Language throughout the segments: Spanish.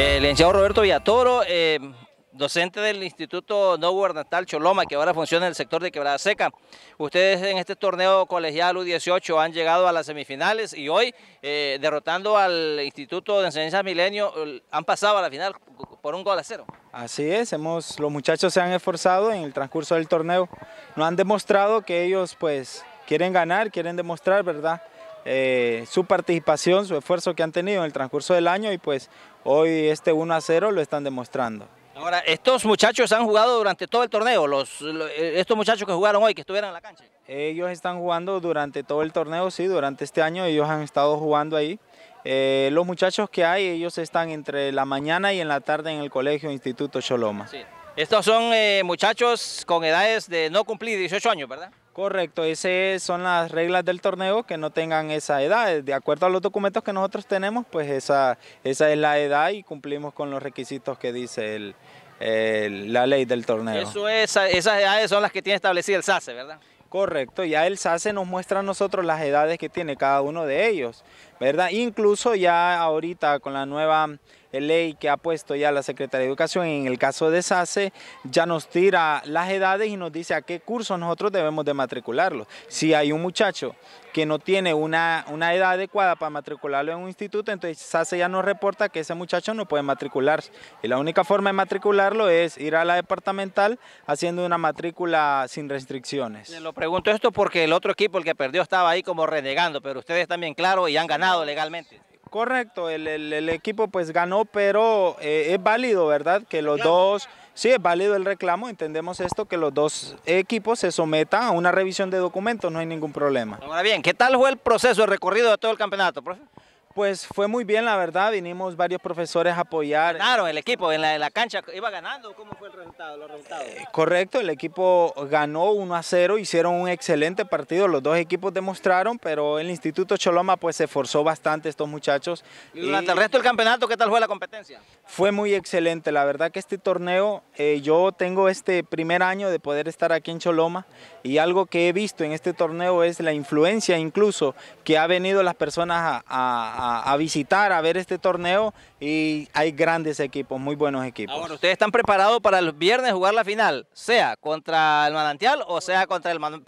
Eh, el licenciado Roberto Villatoro, eh, docente del Instituto No Gubernatal Choloma, que ahora funciona en el sector de Quebrada Seca. Ustedes en este torneo colegial U18 han llegado a las semifinales y hoy, eh, derrotando al Instituto de Enseñanza Milenio, han pasado a la final por un gol a cero. Así es, hemos, los muchachos se han esforzado en el transcurso del torneo. Nos han demostrado que ellos pues quieren ganar, quieren demostrar, ¿verdad?, eh, su participación, su esfuerzo que han tenido en el transcurso del año y pues hoy este 1 a 0 lo están demostrando. Ahora, estos muchachos han jugado durante todo el torneo, los, eh, estos muchachos que jugaron hoy, que estuvieron en la cancha. Ellos están jugando durante todo el torneo, sí, durante este año ellos han estado jugando ahí. Eh, los muchachos que hay, ellos están entre la mañana y en la tarde en el colegio Instituto Choloma. Estos son muchachos con edades de no cumplir 18 años, ¿verdad? Correcto, esas son las reglas del torneo que no tengan esa edad. De acuerdo a los documentos que nosotros tenemos, pues esa, esa es la edad y cumplimos con los requisitos que dice la ley del torneo. Eso es, esas edades son las que tiene establecido el SACE, ¿verdad? Correcto, ya el SACE nos muestra a nosotros las edades que tiene cada uno de ellos, ¿verdad? Incluso ya ahorita con la nueva ley que ha puesto ya la Secretaría de Educación, en el caso de SACE, ya nos tira las edades y nos dice a qué curso nosotros debemos de matricularlo. Si hay un muchacho que no tiene una, una edad adecuada para matricularlo en un instituto, entonces SACE ya nos reporta que ese muchacho no puede matricularse. Y la única forma de matricularlo es ir a la departamental haciendo una matrícula sin restricciones. Le lo pregunto esto porque el otro equipo, el que perdió, estaba ahí como renegando, pero ustedes también, claro, y han ganado legalmente. Correcto, el, equipo pues ganó, pero eh, es válido, ¿verdad? Que los dos, sí, es válido el reclamo, entendemos esto, que los dos equipos se sometan a una revisión de documentos, no hay ningún problema. Ahora bien, ¿qué tal fue el proceso, el recorrido de todo el campeonato, profe? Pues fue muy bien, la verdad. Vinimos varios profesores a apoyar. Claro, el equipo en la, la cancha. ¿Iba ganando? ¿Cómo fue el resultado? Eh, correcto, el equipo ganó 1 a 0. Hicieron un excelente partido. Los dos equipos demostraron, pero el Instituto Choloma pues se esforzó bastante estos muchachos. ¿Y durante el resto del campeonato qué tal fue la competencia? Fue muy excelente. La verdad que este torneo, eh, yo tengo este primer año de poder estar aquí en Choloma y algo que he visto en este torneo es la influencia incluso que ha venido las personas a a, visitar, a ver este torneo y hay grandes equipos, muy buenos equipos. Ah, ¿ustedes están preparados para el viernes jugar la final, sea contra el Manantial o sea contra el Manuel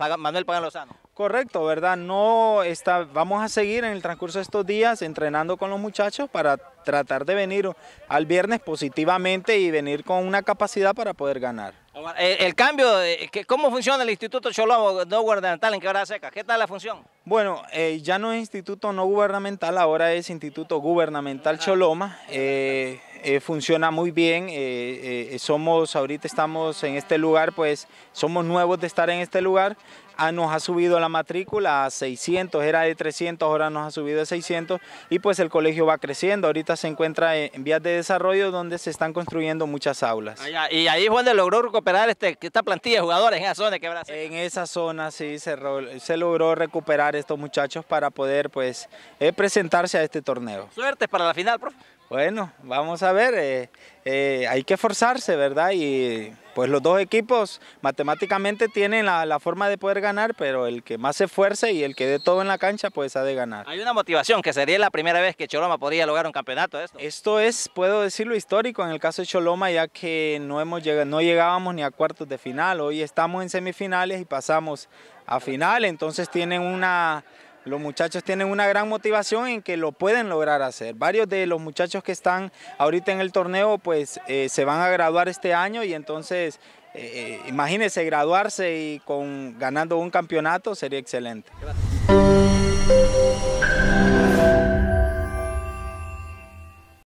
Pagano Lozano? Correcto, ¿verdad? No está, vamos a seguir en el transcurso de estos días entrenando con los muchachos para tratar de venir al viernes positivamente y venir con una capacidad para poder ganar. El, cambio, ¿cómo funciona el Instituto Choloma no gubernamental en Quebrada Seca? ¿Qué tal la función? Bueno, eh, ya no es instituto no gubernamental, ahora es instituto gubernamental ah. Choloma. Eh, eh, funciona muy bien. Eh, eh, somos, ahorita estamos en este lugar, pues somos nuevos de estar en este lugar. Ah, nos ha subido la matrícula a 600, era de 300, ahora nos ha subido a 600 y pues el colegio va creciendo. Ahorita se encuentra en vías de desarrollo donde se están construyendo muchas aulas. y ahí Juan de logró recuperar este, esta plantilla de jugadores en esa zona qué En esa zona sí se, logró recuperar estos muchachos para poder pues presentarse a este torneo. suerte para la final, profe. Bueno, vamos a ver, eh, eh, hay que esforzarse, ¿verdad? Y pues los dos equipos matemáticamente tienen la, forma de poder ganar, pero el que más se esfuerce y el que dé todo en la cancha, pues ha de ganar. Hay una motivación, que sería la primera vez que Choloma podría lograr un campeonato. Esto, esto es, puedo decirlo, histórico en el caso de Choloma, ya que no, hemos no llegábamos ni a cuartos de final. Hoy estamos en semifinales y pasamos a final, entonces tienen una los muchachos tienen una gran motivación en que lo pueden lograr hacer. Varios de los muchachos que están ahorita en el torneo pues eh, se van a graduar este año y entonces eh, eh, imagínense graduarse y con, ganando un campeonato sería excelente.